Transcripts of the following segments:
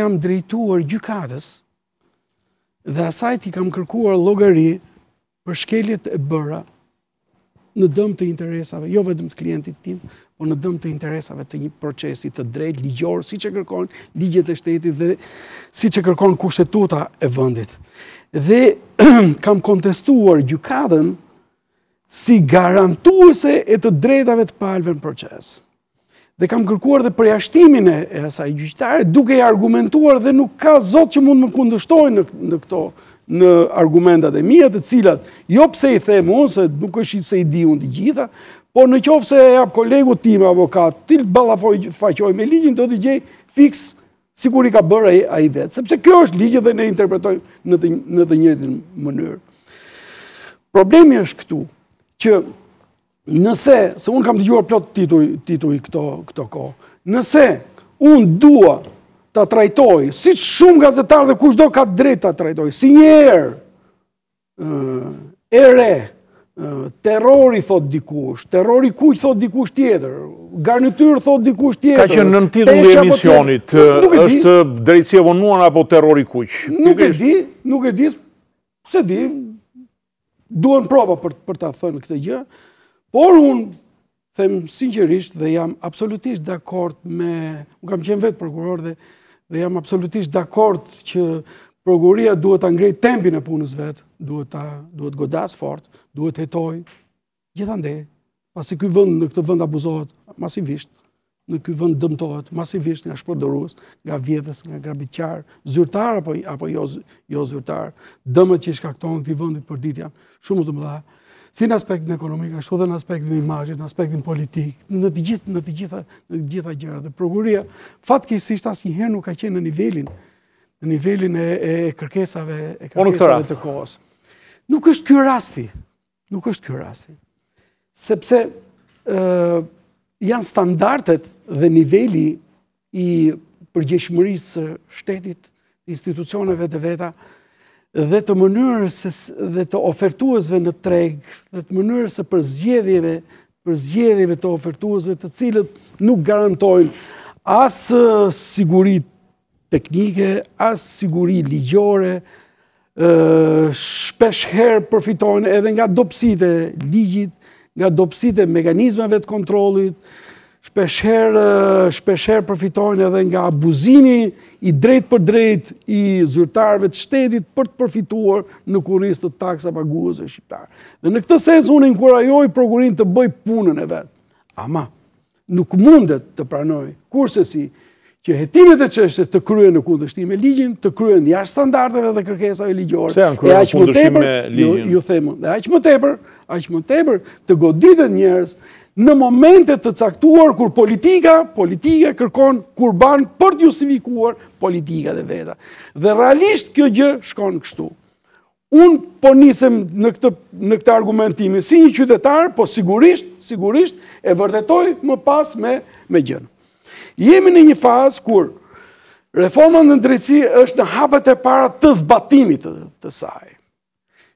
jam drejtuar gjykatës dhe asajti kam kërkuar llogari për shkeljet e bëra në dëm të interesave, jo vetëm të klientit tim, por në dëm të interesave të një procesi të drejt ligjor, siç e kërkon ligjet e shtetit dhe siç e kërkon kushtetuta e vendit. Dhe kam kontestuar gjykatën si garantuese e të drejtave të palëve në proces dhe kam kërkuar dhe përjashtimin e asaj gjyqtare, duke i argumentuar dhe nuk ka zot që mund më kundështojnë në këto në argumentat e mija të cilat, jo pse i them unë, se nuk është i se i di unë të gjitha, por në qofë se e japë kolegu tim avokat, të të balafoj faqoj me ligjin, do të gjej fix si kur i ka bërë a i vetë, sepse kjo është ligjë dhe ne interpretojmë në të, në të njëtën mënyrë. Problemi është këtu, që nëse, se unë kam të gjuar plot tituj, tituj këto, këto ko, nëse unë dua të trajtoj, si që shumë gazetarë dhe kushdo ka drejt të trajtoj, si njerë, erë, ere, terrori thot dikush, terrori kuq thot dikush tjetër, garnitur thot dikush tjetër. Ka që në titull i po emisionit është drejtësje e vonuar apo terrori kuq? Nuk, e di, nuk e di, se di, duan prova për, për ta thënë këtë gjë, Por unë, them sinqerisht dhe jam absolutisht dakord me, u kam qenë vetë prokuror dhe, dhe jam absolutisht dakord që prokuria duhet të ngrej tempin e punës vetë, duhet të duhet godas fort, duhet të hetoj, gjithande, pasi këj vënd në këtë vënd abuzohet masivisht, në këj vënd dëmtohet masivisht nga shpërdorus, nga vjetës, nga grabit zyrtarë zyrtar apo, apo jo, jo zyrtar, dëmët që i shkaktonë i vëndit për ditë janë, shumë të më dha, si në aspektin ekonomik, ashtu dhe në aspektin imajit, në aspektin politik, në të gjithë, në të gjitha, në të gjitha gjërat. Dhe prokuria, fatkisisht asë njëherë nuk ka qenë në nivelin, në nivelin e, e, kërkesave, e kërkesave po, të kohës. Nuk është kjo rasti, nuk është kjo rasti, sepse janë standartet dhe niveli i përgjeshmërisë shtetit, institucioneve të veta, dhe të mënyrës dhe të ofertuazve në treg, dhe të mënyrës e për zjedhjeve, të ofertuazve të cilët nuk garantojnë asë sigurit teknike, asë sigurit ligjore, shpesh herë përfitojnë edhe nga dopsit e ligjit, nga dopsit e të kontrolit, shpesher përfitojnë edhe nga abuzimi i drejt për drejt i zyrtarëve të shtetit për të përfituar në kurriz të taksa paguës e shqiptarë. Dhe në këtë sens, unë inkurajoj prokurin të bëj punën e vetë. Ama, nuk mundet të pranoj kurse si që jetimet e qështë të kryen në kundështim e ligjin, të kryen një ashtë standardeve dhe kërkesa e ligjore. Se janë kryen në kundështim e jo, ligjin? Ju themë, dhe aqë më tepër, aqë më tepër, të godit në momentet të caktuar kur politika, politika kërkon kurban për të justifikuar politika dhe veta. Dhe realisht kjo gjë shkon kështu. Unë po nisem në këtë, në këtë argumentimi si një qytetar, po sigurisht, sigurisht e vërtetoj më pas me, me gjënë. Jemi në një fazë kur reforma në drejtësi është në hapët e para të zbatimit të, të sajë.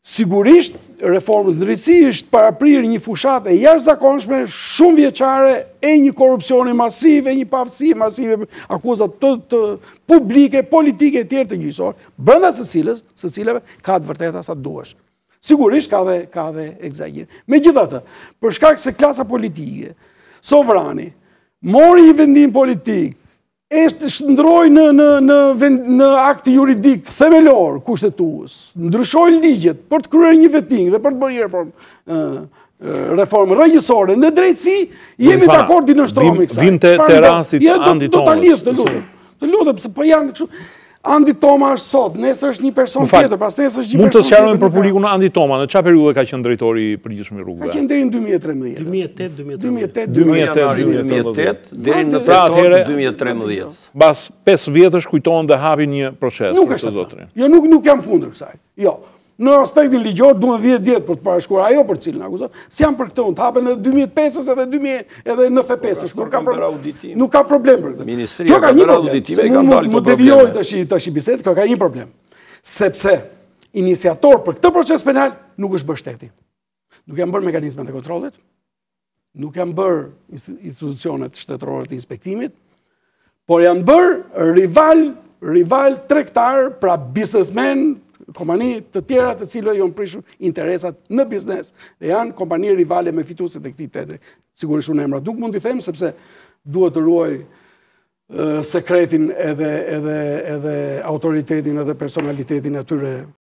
Sigurisht reformës në rrisi është para prirë një fushat e jash zakonshme shumë vjeqare e një korupcioni masive, e një pafësi masive, akuzat të publike, politike e të njësorë, bënda së cilës, së cilëve, ka të vërteta sa duesh. Sigurisht ka dhe egzagirë. Me gjithatë, për shkak se klasa politike, sovrani, mori një vendim politik, është shëndroj në, në, në, në akti juridik themelor kushtetuës, ndryshoj ligjet për të kryer një veting dhe për të bërë një reformë, reformë rëgjësore, në drejtësi jemi të akordi në shtromi kësa. Vim të rasit anditonës. Do të lidhë, të lidhë, të lidhë, të lidhë, janë... Andi Toma është sot, nësë është një person tjetër, pas nësë është një person tjetër. Mund të shjarën për publiku në Andi Toma, në qa periude ka qenë drejtori për i rrugëve? Ka qenë deri në 2013. 2008-2013. Pra deri në të të të 2013. Bas 5 vjetë është kujtonë dhe hapi një proces. Nuk është të të të të të të të në aspektin ligjor duhet 10 vjet për të parashkuar ajo për cilën akuzon. Si janë për këtë, të hapen edhe 2005 ës edhe 2000 edhe nuk ka problem Nuk ka problem për këtë. Ministria ka një auditim e ka dalë këtë. Më devijoj tash bisedë, ka ka një problem. Sepse iniciator për këtë proces penal nuk është bërë shteti. Nuk janë bërë mekanizmet e kontrollit, nuk janë bërë institucionet shtetërore të inspektimit, por janë bërë rival rival tregtar, pra biznesmen kompani të tjera të cilë e jonë prishur interesat në biznes dhe janë kompani rivale me fituset e këti të edhe. Sigurisht unë e mra duk mund të themë, sepse duhet të ruaj sekretin edhe autoritetin edhe personalitetin atyre